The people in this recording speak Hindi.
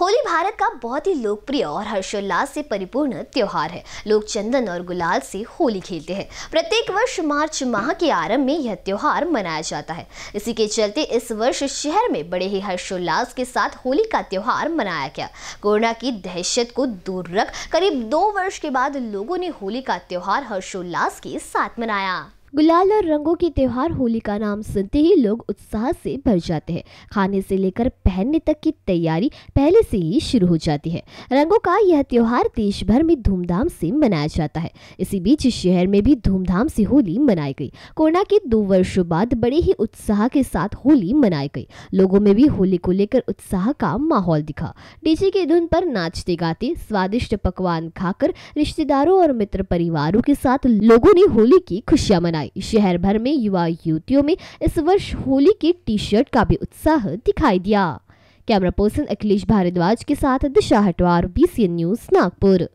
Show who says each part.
Speaker 1: होली भारत का बहुत ही लोकप्रिय और हर्षोल्लास से परिपूर्ण त्यौहार है लोग चंदन और गुलाल से होली खेलते हैं प्रत्येक वर्ष मार्च माह के आरंभ में यह त्यौहार मनाया जाता है इसी के चलते इस वर्ष शहर में बड़े ही हर्षोल्लास के साथ होली का त्यौहार मनाया गया कोरोना की दहशत को दूर रख करीब दो वर्ष के बाद लोगों ने होली का त्यौहार हर्षोल्लास के साथ मनाया गुलाल और रंगों के त्यौहार होली का नाम सुनते ही लोग उत्साह से भर जाते हैं खाने से लेकर पहनने तक की तैयारी पहले से ही शुरू हो जाती है रंगों का यह त्यौहार देश भर में धूमधाम से मनाया जाता है इसी बीच शहर में भी धूमधाम से होली मनाई गई कोरोना के दो वर्षों बाद बड़े ही उत्साह के साथ होली मनाई गई लोगों में भी होली को लेकर उत्साह का माहौल दिखा डीजे के धुन पर नाचते गाते स्वादिष्ट पकवान खाकर रिश्तेदारों और मित्र परिवारों के साथ लोगों ने होली की खुशियां मनाई मनाई शहर भर में युवा युवतियों में इस वर्ष होली के टी शर्ट का भी उत्साह दिखाई दिया कैमरा पर्सन अखिलेश भारद्वाज के साथ दिशा हटवार बी न्यूज नागपुर